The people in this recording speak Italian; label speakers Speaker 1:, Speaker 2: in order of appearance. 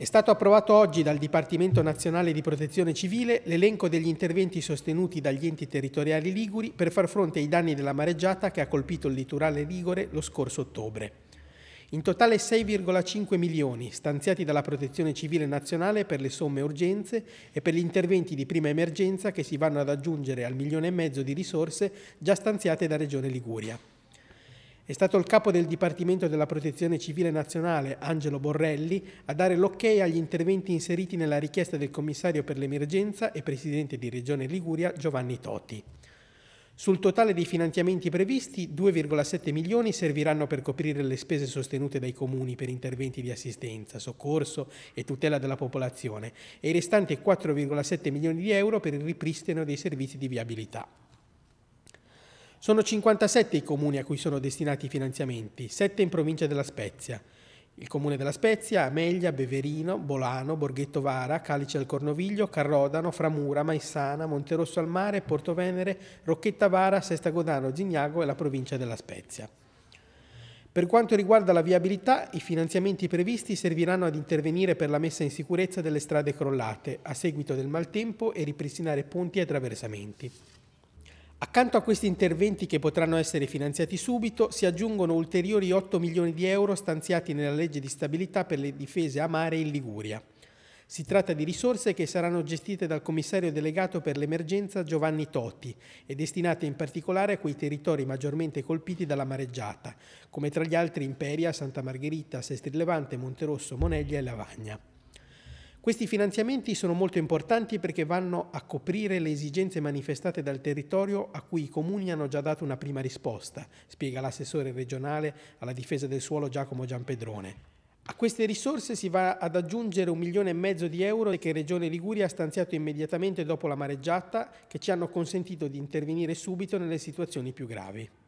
Speaker 1: È stato approvato oggi dal Dipartimento Nazionale di Protezione Civile l'elenco degli interventi sostenuti dagli enti territoriali liguri per far fronte ai danni della mareggiata che ha colpito il litorale ligure lo scorso ottobre. In totale 6,5 milioni stanziati dalla Protezione Civile Nazionale per le somme urgenze e per gli interventi di prima emergenza che si vanno ad aggiungere al milione e mezzo di risorse già stanziate da Regione Liguria. È stato il capo del Dipartimento della Protezione Civile Nazionale, Angelo Borrelli, a dare l'ok agli interventi inseriti nella richiesta del commissario per l'emergenza e presidente di Regione Liguria, Giovanni Toti. Sul totale dei finanziamenti previsti, 2,7 milioni serviranno per coprire le spese sostenute dai comuni per interventi di assistenza, soccorso e tutela della popolazione e i restanti 4,7 milioni di euro per il ripristino dei servizi di viabilità. Sono 57 i comuni a cui sono destinati i finanziamenti, 7 in provincia della Spezia. Il comune della Spezia, Ameglia, Beverino, Bolano, Borghetto Vara, Calice al Cornoviglio, Carrodano, Framura, Maissana, Monterosso al Mare, Porto Venere, Rocchetta Vara, Sesta Godano, Zignago e la provincia della Spezia. Per quanto riguarda la viabilità, i finanziamenti previsti serviranno ad intervenire per la messa in sicurezza delle strade crollate a seguito del maltempo e ripristinare ponti e attraversamenti. Accanto a questi interventi che potranno essere finanziati subito, si aggiungono ulteriori 8 milioni di euro stanziati nella legge di stabilità per le difese a mare in Liguria. Si tratta di risorse che saranno gestite dal commissario delegato per l'emergenza Giovanni Totti e destinate in particolare a quei territori maggiormente colpiti dalla mareggiata, come tra gli altri Imperia, Santa Margherita, Sestri Levante, Monterosso, Moneglia e Lavagna. Questi finanziamenti sono molto importanti perché vanno a coprire le esigenze manifestate dal territorio a cui i comuni hanno già dato una prima risposta, spiega l'assessore regionale alla difesa del suolo Giacomo Giampedrone. A queste risorse si va ad aggiungere un milione e mezzo di euro che Regione Liguria ha stanziato immediatamente dopo la mareggiata che ci hanno consentito di intervenire subito nelle situazioni più gravi.